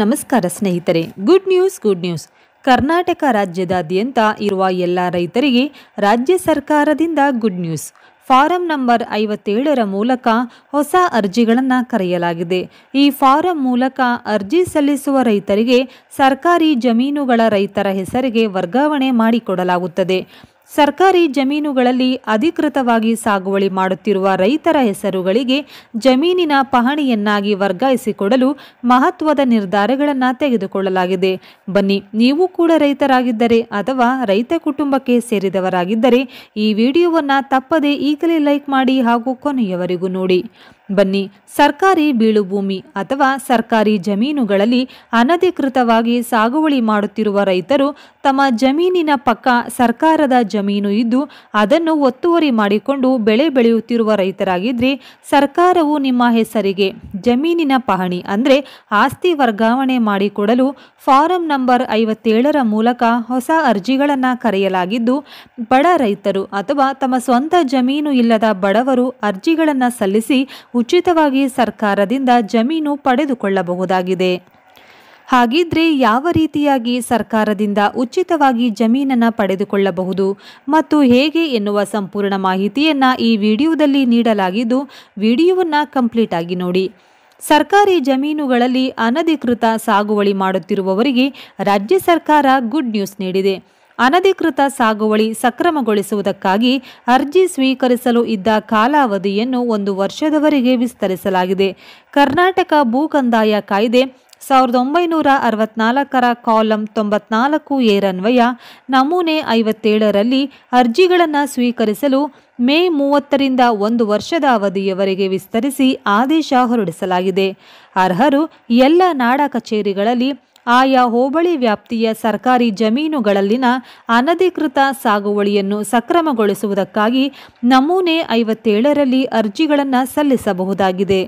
ನಮಸ್ಕಾರ ಸ್ನೇಹಿತರೆ good news good news Karnataka ರಾಜ್ಯದಾದ್ಯಂತ ಇರುವ ಎಲ್ಲ ರೈತರಿಗೆ ರಾಜ್ಯ ಸರ್ಕಾರದಿಂದ ಗುಡ್ ನ್ಯೂಸ್ ಫಾರಂ ನಂಬರ್ ಐವತ್ತೇಳರ ಮೂಲಕ ಹೊಸ ಅರ್ಜಿಗಳನ್ನು ಕರೆಯಲಾಗಿದೆ ಈ ಫಾರಂ ಮೂಲಕ ಅರ್ಜಿ ಸಲ್ಲಿಸುವ ರೈತರಿಗೆ ಸರ್ಕಾರಿ ಜಮೀನುಗಳ ರೈತರ ಹೆಸರಿಗೆ ವರ್ಗಾವಣೆ ಮಾಡಿಕೊಡಲಾಗುತ್ತದೆ ಸರ್ಕಾರಿ ಜಮೀನುಗಳಲ್ಲಿ ಅಧಿಕೃತವಾಗಿ ಸಾಗುವಳಿ ಮಾಡುತ್ತಿರುವ ರೈತರ ಹೆಸರುಗಳಿಗೆ ಜಮೀನಿನ ಪಹಣಿಯನ್ನಾಗಿ ವರ್ಗಾಯಿಸಿಕೊಡಲು ಮಹತ್ವದ ನಿರ್ಧಾರಗಳನ್ನು ತೆಗೆದುಕೊಳ್ಳಲಾಗಿದೆ ಬನ್ನಿ ನೀವು ಕೂಡ ರೈತರಾಗಿದ್ದರೆ ಅಥವಾ ರೈತ ಕುಟುಂಬಕ್ಕೆ ಸೇರಿದವರಾಗಿದ್ದರೆ ಈ ವಿಡಿಯೋವನ್ನು ತಪ್ಪದೇ ಈಗಲೇ ಲೈಕ್ ಮಾಡಿ ಹಾಗೂ ಕೊನೆಯವರೆಗೂ ನೋಡಿ ಬನ್ನಿ ಸರ್ಕಾರಿ ಬೀಳುಭೂಮಿ ಅಥವಾ ಸರ್ಕಾರಿ ಜಮೀನುಗಳಲ್ಲಿ ಅನಧಿಕೃತವಾಗಿ ಸಾಗುವಳಿ ಮಾಡುತ್ತಿರುವ ರೈತರು ತಮ್ಮ ಜಮೀನಿನ ಪಕ್ಕ ಸರ್ಕಾರದ ಜಮೀನು ಇದ್ದು ಅದನ್ನು ಒತ್ತುವರಿ ಮಾಡಿಕೊಂಡು ಬೆಳೆ ಬೆಳೆಯುತ್ತಿರುವ ರೈತರಾಗಿದ್ರೆ ಸರ್ಕಾರವು ನಿಮ್ಮ ಹೆಸರಿಗೆ ಜಮೀನಿನ ಪಹಣಿ ಅಂದರೆ ಆಸ್ತಿ ವರ್ಗಾವಣೆ ಮಾಡಿಕೊಡಲು ಫಾರಂ ನಂಬರ್ ಐವತ್ತೇಳರ ಮೂಲಕ ಹೊಸ ಅರ್ಜಿಗಳನ್ನು ಕರೆಯಲಾಗಿದ್ದು ಬಡ ರೈತರು ಅಥವಾ ತಮ್ಮ ಸ್ವಂತ ಜಮೀನು ಇಲ್ಲದ ಬಡವರು ಅರ್ಜಿಗಳನ್ನು ಸಲ್ಲಿಸಿ ಉಚಿತವಾಗಿ ಸರ್ಕಾರದಿಂದ ಜಮೀನು ಪಡೆದುಕೊಳ್ಳಬಹುದಾಗಿದೆ ಹಾಗಿದ್ರೆ ಯಾವ ರೀತಿಯಾಗಿ ಸರ್ಕಾರದಿಂದ ಉಚಿತವಾಗಿ ಜಮೀನನ್ನು ಪಡೆದುಕೊಳ್ಳಬಹುದು ಮತ್ತು ಹೇಗೆ ಎನ್ನುವ ಸಂಪೂರ್ಣ ಮಾಹಿತಿಯನ್ನು ಈ ವಿಡಿಯೋದಲ್ಲಿ ನೀಡಲಾಗಿದ್ದು ವಿಡಿಯೋವನ್ನು ಕಂಪ್ಲೀಟ್ ಆಗಿ ನೋಡಿ ಸರ್ಕಾರಿ ಜಮೀನುಗಳಲ್ಲಿ ಅನಧಿಕೃತ ಸಾಗುವಳಿ ಮಾಡುತ್ತಿರುವವರಿಗೆ ರಾಜ್ಯ ಸರ್ಕಾರ ಗುಡ್ ನ್ಯೂಸ್ ನೀಡಿದೆ ಅನಧಿಕೃತ ಸಾಗುವಳಿ ಸಕ್ರಮಗೊಳಿಸುವುದಕ್ಕಾಗಿ ಅರ್ಜಿ ಸ್ವೀಕರಿಸಲು ಇದ್ದ ಕಾಲಾವಧಿಯನ್ನು ಒಂದು ವರ್ಷದವರೆಗೆ ವಿಸ್ತರಿಸಲಾಗಿದೆ ಕರ್ನಾಟಕ ಭೂ ಕಂದಾಯ ಕಾಯ್ದೆ ಸಾವಿರದ ಒಂಬೈನೂರ ಅರವತ್ನಾಲ್ಕರ ಕಾಲಂ ತೊಂಬತ್ನಾಲ್ಕು ಏರನ್ವಯ ನಮೂನೆ ಐವತ್ತೇಳರಲ್ಲಿ ಅರ್ಜಿಗಳನ್ನು ಸ್ವೀಕರಿಸಲು ಮೇ ಮೂವತ್ತರಿಂದ ಒಂದು ವರ್ಷದ ಅವಧಿಯವರೆಗೆ ವಿಸ್ತರಿಸಿ ಆದೇಶ ಹೊರಡಿಸಲಾಗಿದೆ ಅರ್ಹರು ಎಲ್ಲ ನಾಡ ಕಚೇರಿಗಳಲ್ಲಿ ಆಯಾ ಹೋಬಳಿ ವ್ಯಾಪ್ತಿಯ ಸರ್ಕಾರಿ ಜಮೀನುಗಳಲ್ಲಿನ ಅನಧಿಕೃತ ಸಾಗುವಳಿಯನ್ನು ಸಕ್ರಮಗೊಳಿಸುವುದಕ್ಕಾಗಿ ನಮೂನೆ ಐವತ್ತೇಳರಲ್ಲಿ ಅರ್ಜಿಗಳನ್ನು ಸಲ್ಲಿಸಬಹುದಾಗಿದೆ